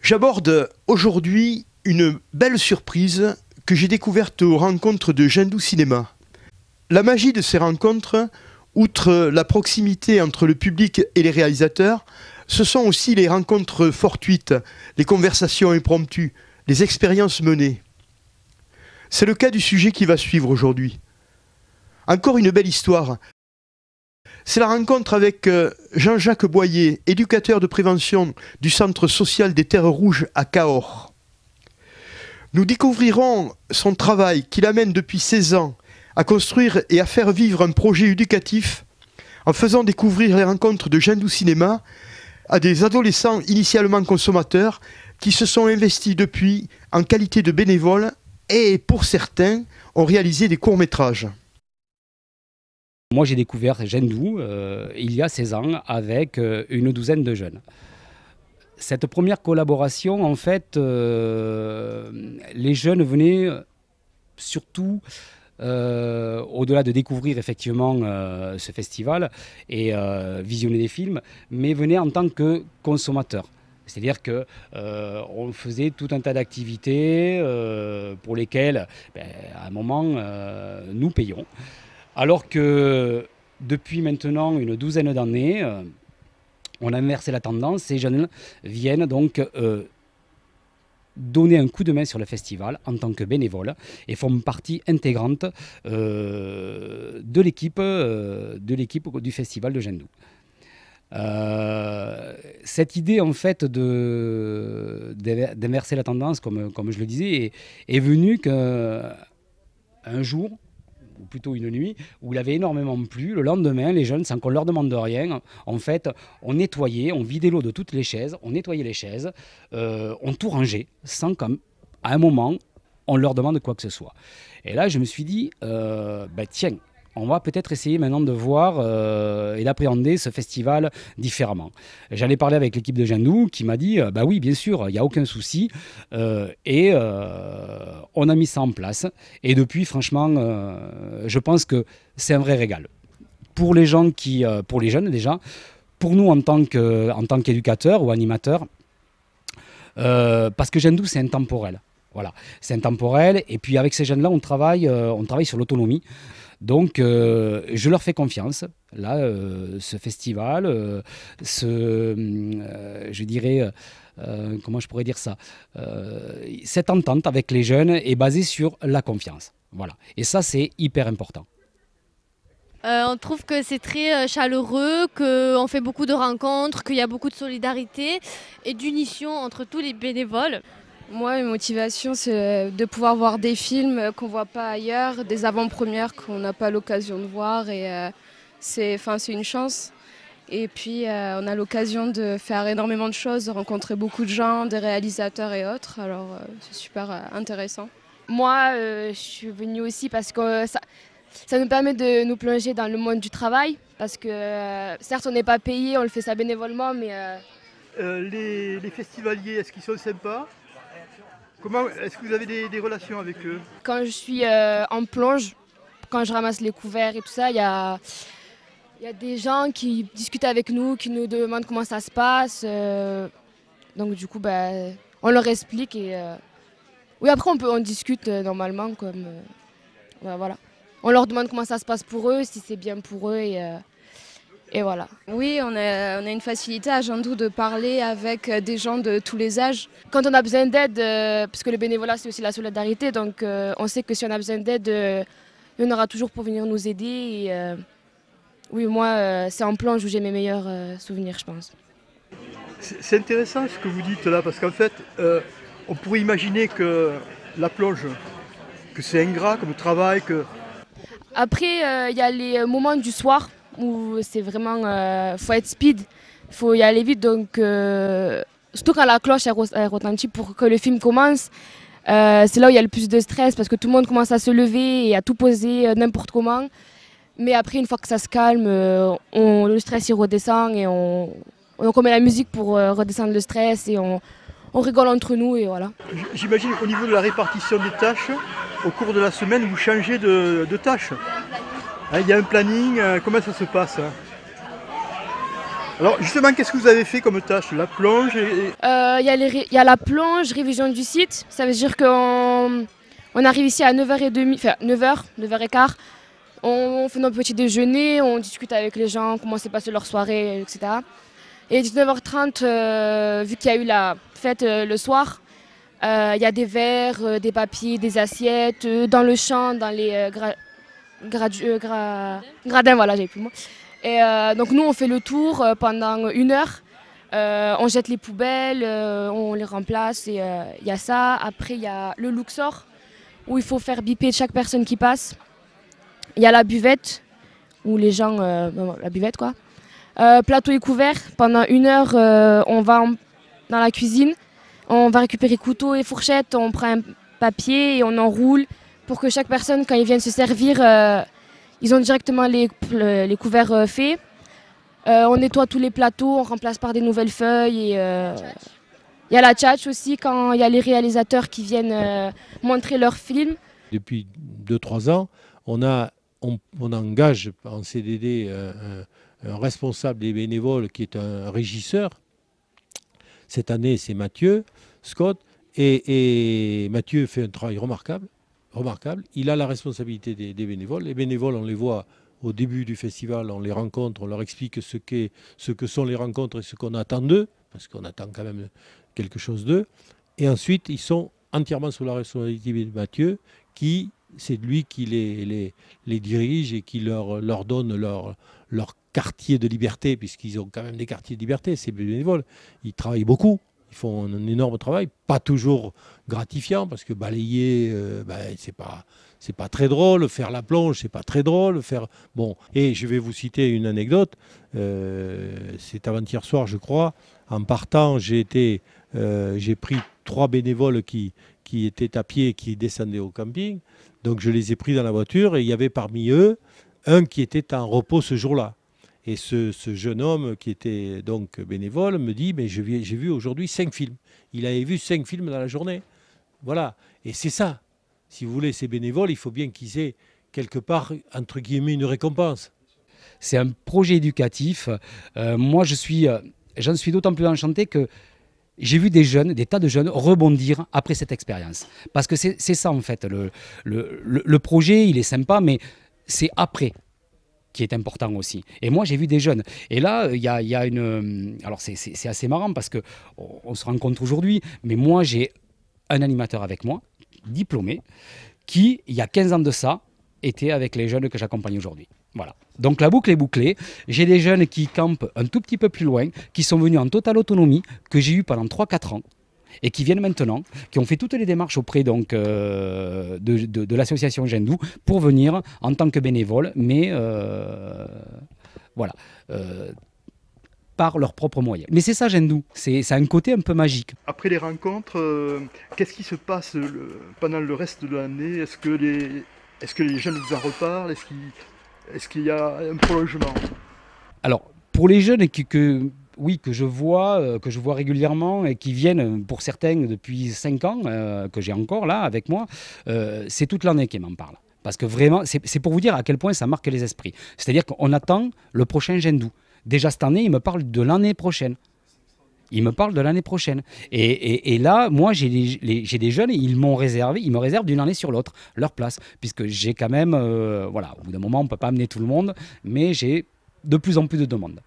J'aborde aujourd'hui une belle surprise que j'ai découverte aux rencontres de Jindou Cinéma. La magie de ces rencontres, outre la proximité entre le public et les réalisateurs, ce sont aussi les rencontres fortuites, les conversations impromptues, les expériences menées. C'est le cas du sujet qui va suivre aujourd'hui. Encore une belle histoire. C'est la rencontre avec euh, Jean-Jacques Boyer, éducateur de prévention du Centre social des Terres Rouges à Cahors. Nous découvrirons son travail qui l'amène depuis 16 ans à construire et à faire vivre un projet éducatif en faisant découvrir les rencontres de jeunes du cinéma à des adolescents initialement consommateurs qui se sont investis depuis en qualité de bénévoles et pour certains ont réalisé des courts-métrages. Moi j'ai découvert Gendou euh, il y a 16 ans avec euh, une douzaine de jeunes. Cette première collaboration, en fait, euh, les jeunes venaient surtout euh, au-delà de découvrir effectivement euh, ce festival et euh, visionner des films, mais venez en tant que consommateur. C'est-à-dire qu'on faisait tout un tas d'activités pour lesquelles, ben, à un moment, nous payons. Alors que depuis maintenant une douzaine d'années, on a inversé la tendance. Ces jeunes viennent donc donner un coup de main sur le festival en tant que bénévole et font partie intégrante euh, euh, de l'équipe du festival de Gendou. Euh, cette idée en fait de d'inverser la tendance, comme, comme je le disais, est, est venue qu'un jour, ou plutôt une nuit, où il avait énormément plu. Le lendemain, les jeunes, sans qu'on leur demande rien, en fait, on nettoyait, on vidait l'eau de toutes les chaises, on nettoyait les chaises, euh, on tout rangeait, sans qu'à un moment, on leur demande quoi que ce soit. Et là, je me suis dit, bah, tiens, on va peut-être essayer maintenant de voir euh, et d'appréhender ce festival différemment. J'allais parler avec l'équipe de Jandou qui m'a dit euh, bah oui, bien sûr, il n'y a aucun souci. Euh, et on a mis ça en place. Et depuis, franchement, je pense que c'est un vrai régal. Pour les gens qui, pour les jeunes déjà, pour nous en tant qu'éducateurs ou animateurs, parce que Jandou, c'est intemporel. Voilà, c'est intemporel. Et puis avec ces jeunes-là, on travaille, euh, on travaille sur l'autonomie. Donc, euh, je leur fais confiance. Là, euh, ce festival, je dirais, comment je pourrais dire ça, cette entente avec les jeunes est basée sur la confiance. Voilà. Et ça, c'est hyper important. on trouve que c'est très chaleureux, qu'on fait beaucoup de rencontres, qu'il y a beaucoup de solidarité et d'unition entre tous les bénévoles. Moi, une motivation, c'est euh, de pouvoir voir des films qu'on ne voit pas ailleurs, des avant-premières qu'on n'a pas l'occasion de voir. Et euh, c'est une chance. Et puis, euh, on a l'occasion de faire énormément de choses, de rencontrer beaucoup de gens, des réalisateurs et autres. Alors, c'est super intéressant. Moi, je suis venue aussi parce que ça, nous permet de nous plonger dans le monde du travail. Parce que, certes, on n'est pas payé, on le fait ça bénévolement, mais... les festivaliers, est-ce qu'ils sont sympas Comment est-ce que vous avez des, relations avec eux Quand je suis euh, en plonge, quand je ramasse les couverts et tout ça, il y a, y des gens qui discutent avec nous, qui nous demandent comment ça se passe. Euh. donc du coup, bah, on leur explique et euh. oui après on peut on discute normalement comme bah, voilà. On leur demande comment ça se passe pour eux, si c'est bien pour eux et et voilà. Oui, on a, une facilité à Jandou de parler avec euh, des gens de tous les âges. Quand on a besoin d'aide, euh, parce que le bénévolat c'est aussi la solidarité, donc euh, on sait que si on a besoin d'aide, il y en aura toujours pour venir nous aider. oui, moi, c'est en plonge où j'ai mes meilleurs souvenirs, je pense. C'est intéressant ce que vous dites là, parce qu'en fait, on pourrait imaginer que la plonge, que c'est ingrat comme travail, que... Après, il y a les moments du soir où c'est vraiment, il euh, faut être speed, faut y aller vite. Donc, euh, surtout quand la cloche est retentie pour que le film commence, euh, c'est là où il y a le plus de stress parce que tout le monde commence à se lever et à tout poser n'importe comment. Mais après, une fois que ça se calme, le stress il redescend et on, met la musique pour redescendre le stress et on, rigole entre nous et voilà. J'imagine qu'au niveau de la répartition des tâches, au cours de la semaine, vous changez de, de tâches. Hein, il y a un planning, euh, comment ça se passe hein alors justement, qu'est-ce que vous avez fait comme tâche La plonge et... Euh, il y, a la plonge, révision du site. Ça veut dire qu'on arrive ici à 9h30, enfin 9h, 9h15. On, fait notre petit déjeuner, on discute avec les gens, comment s'est passée leur soirée, etc. Et 19h30, euh, vu qu'il y a eu la fête le soir, il y a des verres, des papiers, des assiettes, dans le champ, dans les euh, gradin, voilà, j'avais plus le mot. Et euh, donc nous, on fait le tour euh, pendant une heure. on jette les poubelles, on les remplace et il y a ça. Après, il y a le Luxor où il faut faire biper chaque personne qui passe. Il y a la buvette où les gens, la buvette quoi. plateau est couvert. Pendant une heure, on va dans la cuisine on va récupérer couteaux et fourchettes, on prend un papier et on enroule pour que chaque personne, quand ils viennent se servir, euh, ils ont directement les, couverts euh, faits. Euh, on nettoie tous les plateaux, on remplace par des nouvelles feuilles. il y a la tchatch aussi quand il y a les réalisateurs qui viennent montrer leurs films. Depuis 2-3 ans, on, engage en CDD un, responsable des bénévoles qui est un régisseur. Cette année, c'est Mathieu Scott. et Mathieu fait un travail remarquable remarquable. Il a la responsabilité des, bénévoles. Les bénévoles, on les voit au début du festival, on les rencontre, on leur explique ce, qu'est, ce que sont les rencontres et ce qu'on attend d'eux, parce qu'on attend quand même quelque chose d'eux. Et ensuite, ils sont entièrement sous la responsabilité de Mathieu, qui, c'est lui qui les, les, les, dirige et qui leur, leur donne leur, leur quartier de liberté, puisqu'ils ont quand même des quartiers de liberté, ces bénévoles. Ils travaillent beaucoup, ils font un énorme travail, pas toujours gratifiant, parce que balayer, ce euh, ben, c'est pas c'est pas très drôle, faire la plonge, c'est pas très drôle, faire bon. Et je vais vous citer une anecdote. Euh, c'est avant-hier soir, je crois. En partant, j'ai été, euh, j'ai pris trois bénévoles qui qui étaient à pied, et qui descendaient au camping. Donc je les ai pris dans la voiture et il y avait parmi eux un qui était en repos ce jour-là. Et ce, jeune homme qui était donc bénévole me dit, mais j'ai vu aujourd'hui cinq films. Il avait vu cinq films dans la journée. Voilà. Et c'est ça. Si vous voulez, ces bénévoles, il faut bien qu'ils aient quelque part, entre guillemets, une récompense. C'est un projet éducatif. Euh, moi, je suis, euh, j'en suis d'autant plus enchanté que j'ai vu des jeunes, des tas de jeunes rebondir après cette expérience. Parce que c'est ça, en fait. Le, le projet, il est sympa, mais c'est après qui est important aussi. Et moi, j'ai vu des jeunes. Et là, il y a, une. Euh, alors, c'est assez marrant parce que on se rencontre aujourd'hui, mais moi, j'ai un animateur avec moi, diplômé, qui, il y a 15 ans de ça, était avec les jeunes que j'accompagne aujourd'hui. Voilà. Donc la boucle est bouclée. J'ai des jeunes qui campent un tout petit peu plus loin, qui sont venus en totale autonomie, que j'ai eu pendant 3-4 ans et qui viennent maintenant, qui ont fait toutes les démarches auprès donc, euh, de, l'association Gendou pour venir en tant que bénévoles, mais euh, voilà. Euh, par leurs propres moyens. Mais c'est ça Gendou, c'est un côté un peu magique. Après les rencontres, qu'est-ce qui se passe pendant le reste de l'année Est-ce que, les, est que les jeunes en reparlent Est-ce qu'il y a un prolongement Alors, pour les jeunes qui, que oui, que je vois, euh, que je vois régulièrement et qui viennent pour certains depuis 5 ans, euh, que j'ai encore là avec moi, euh, c'est toute l'année qu'ils m'en parle Parce que vraiment, c'est pour vous dire à quel point ça marque les esprits. C'est-à-dire qu'on attend le prochain Gendou. Déjà cette année, il me parle de l'année prochaine. il me parle de l'année prochaine. Et, là, moi, j'ai des jeunes et ils m'ont réservé, ils me réservent d'une année sur l'autre leur place. Puisque j'ai quand même, voilà, au bout d'un moment, on ne peut pas amener tout le monde, mais j'ai de plus en plus de demandes.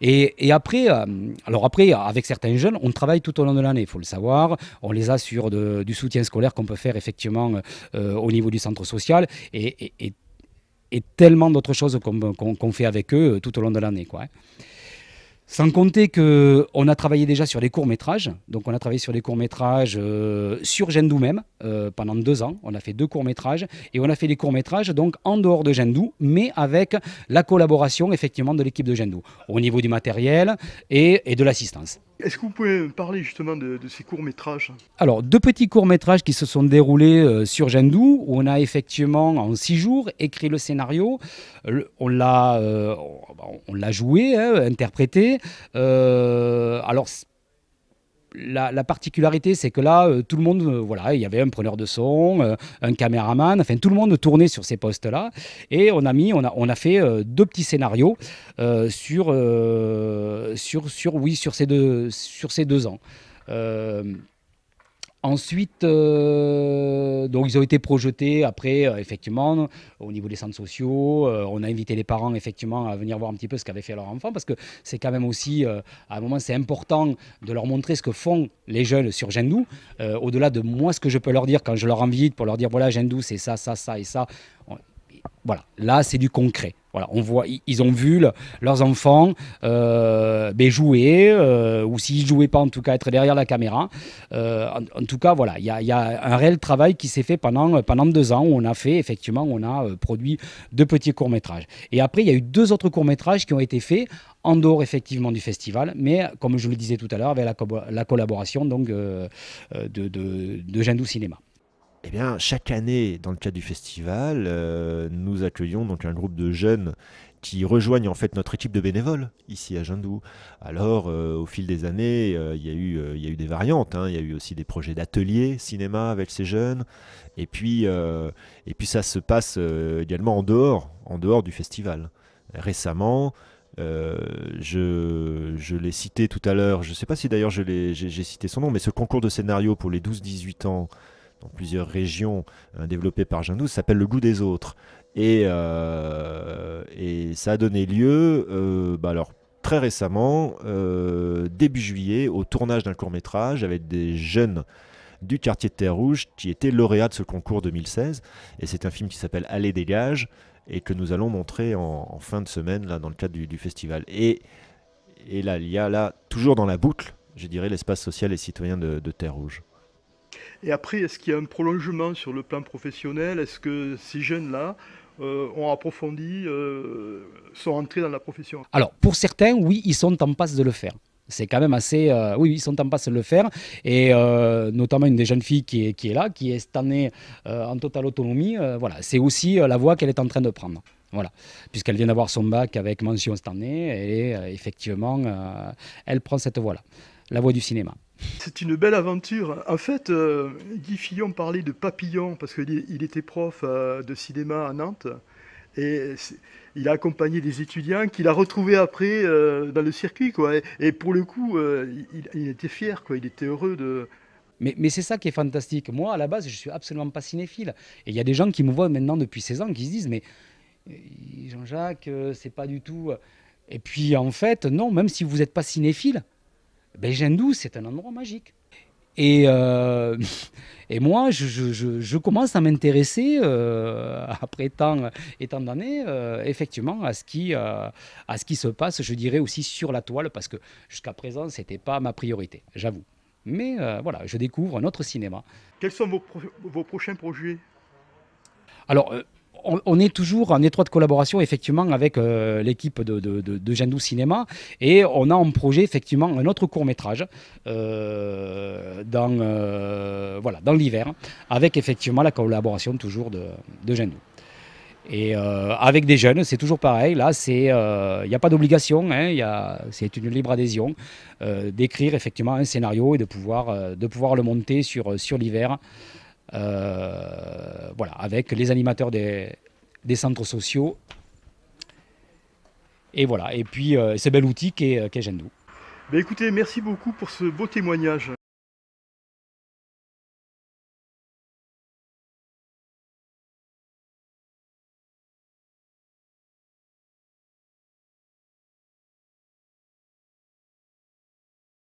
Et, après, euh, alors après, avec certains jeunes, on travaille tout au long de l'année, il faut le savoir. On les assure du soutien scolaire qu'on peut faire effectivement euh, au niveau du centre social et, et, tellement d'autres choses qu'on fait avec eux euh, tout au long de l'année. quoi. Hein. Sans compter qu'on a travaillé déjà sur des courts-métrages. Donc, on a travaillé sur des courts-métrages euh, sur Gendou même euh, pendant deux ans. On a fait deux courts-métrages et on a fait des courts-métrages donc en dehors de Gendou, mais avec la collaboration effectivement de l'équipe de Gendou au niveau du matériel et, de l'assistance. Est-ce que vous pouvez parler justement de, ces courts-métrages Alors, deux petits courts-métrages qui se sont déroulés euh, sur Gendou, où on a effectivement en six jours écrit le scénario, on l'a joué, hein, interprété. Euh, alors, la, particularité, c'est que là, euh, tout le monde, euh, voilà, il y avait un preneur de son, un caméraman, enfin tout le monde tournait sur ces postes-là. Et on a mis, on a, on a fait deux petits scénarios sur, sur, sur, oui, sur ces deux, sur ces deux ans. Ensuite, euh, donc ils ont été projetés après, euh, effectivement, au niveau des centres sociaux. Euh, on a invité les parents, effectivement, à venir voir un petit peu ce qu'avait fait leur enfant, parce que c'est quand même aussi, à un moment, c'est important de leur montrer ce que font les jeunes sur Gendou. Au-delà de moi, ce que je peux leur dire quand je leur invite pour leur dire, voilà, Gendou, c'est ça, ça, ça et ça. Voilà, là c'est du concret. Voilà, on voit, ils ont vu leurs enfants euh, ben, jouer, euh, ou s'ils ne jouaient pas, en tout cas être derrière la caméra. Euh, en, tout cas, voilà, il y, a un réel travail qui s'est fait pendant, pendant deux ans où on a fait, effectivement, on a produit deux petits courts-métrages. Et après, il y a eu deux autres courts-métrages qui ont été faits en dehors, effectivement, du festival, mais comme je le disais tout à l'heure, avec la, collaboration donc, de, de, de Cinéma. Eh bien, chaque année, dans le cadre du festival, euh, nous accueillons donc un groupe de jeunes qui rejoignent en fait notre équipe de bénévoles ici à Jindou. Alors, euh, au fil des années, euh, il y, a eu des variantes. Hein. Il y a eu aussi des projets d'ateliers cinéma avec ces jeunes. Et puis, ça se passe également en dehors, en dehors du festival. Récemment, je, je l'ai cité tout à l'heure, je ne sais pas si d'ailleurs j'ai cité son nom, mais ce concours de scénario pour les 12-18 ans dans plusieurs régions euh, développées par Janus, s'appelle le goût des autres. Et, euh, ça a donné lieu, euh, bah alors très récemment, début juillet, au tournage d'un court métrage avec des jeunes du quartier de Terre Rouge qui étaient lauréats de ce concours 2016. Et c'est un film qui s'appelle Allez dégage et que nous allons montrer en, fin de semaine là, dans le cadre du, festival. Et, là, il y a là, toujours dans la boucle, je dirais, l'espace social et citoyen de Terre Rouge. Et après, est-ce qu'il y a un prolongement sur le plan professionnel Est-ce que ces jeunes-là euh, ont approfondi, euh, sont entrés dans la profession Alors, pour certains, oui, ils sont en passe de le faire. C'est quand même assez. Euh, oui, ils sont en passe de le faire. Et euh, notamment une des jeunes filles qui est, qui est là, qui est cette année en totale autonomie. voilà, c'est aussi la voie qu'elle est en train de prendre. Voilà, puisqu'elle vient d'avoir son bac avec mention cette année. Et effectivement, elle prend cette voie-là, la voie du cinéma. C'est une belle aventure. En fait, euh, Guy Fillon parlait de papillon parce qu'il était prof euh, de cinéma à Nantes. Et il a accompagné des étudiants qu'il a retrouvés après euh, dans le circuit. Et, pour le coup, il, était fier, quoi. il était heureux de, mais, c'est ça qui est fantastique. Moi, à la base, je suis absolument pas cinéphile. Et il y a des gens qui me voient maintenant depuis 16 ans qui se disent Mais Jean-Jacques, c'est pas du tout. Et puis en fait, non, même si vous n'êtes pas cinéphile, Benjendou, c'est un endroit magique. Et, euh, et moi, je, je, commence à m'intéresser, euh, après tant, et tant d'années, euh, effectivement, à ce, qui, à ce qui se passe, je dirais aussi sur la toile, parce que jusqu'à présent, ce n'était pas ma priorité, j'avoue. Mais voilà, je découvre un autre cinéma. Quels sont vos, vos prochains projets Alors, on, est toujours en étroite collaboration effectivement avec euh, l'équipe de, de, Cinéma et on a en projet effectivement un autre court métrage euh, dans, euh, voilà, dans l'hiver avec effectivement la collaboration toujours de, de Et avec des jeunes, c'est toujours pareil. Là, il n'y a pas d'obligation, hein, c'est une libre adhésion d'écrire effectivement un scénario et de pouvoir, de pouvoir le monter sur, sur l'hiver. Euh, voilà, avec les animateurs des, centres sociaux. Et voilà, et puis euh, c'est bel outil qu'est euh, qu ben, écoutez, merci beaucoup pour ce beau témoignage.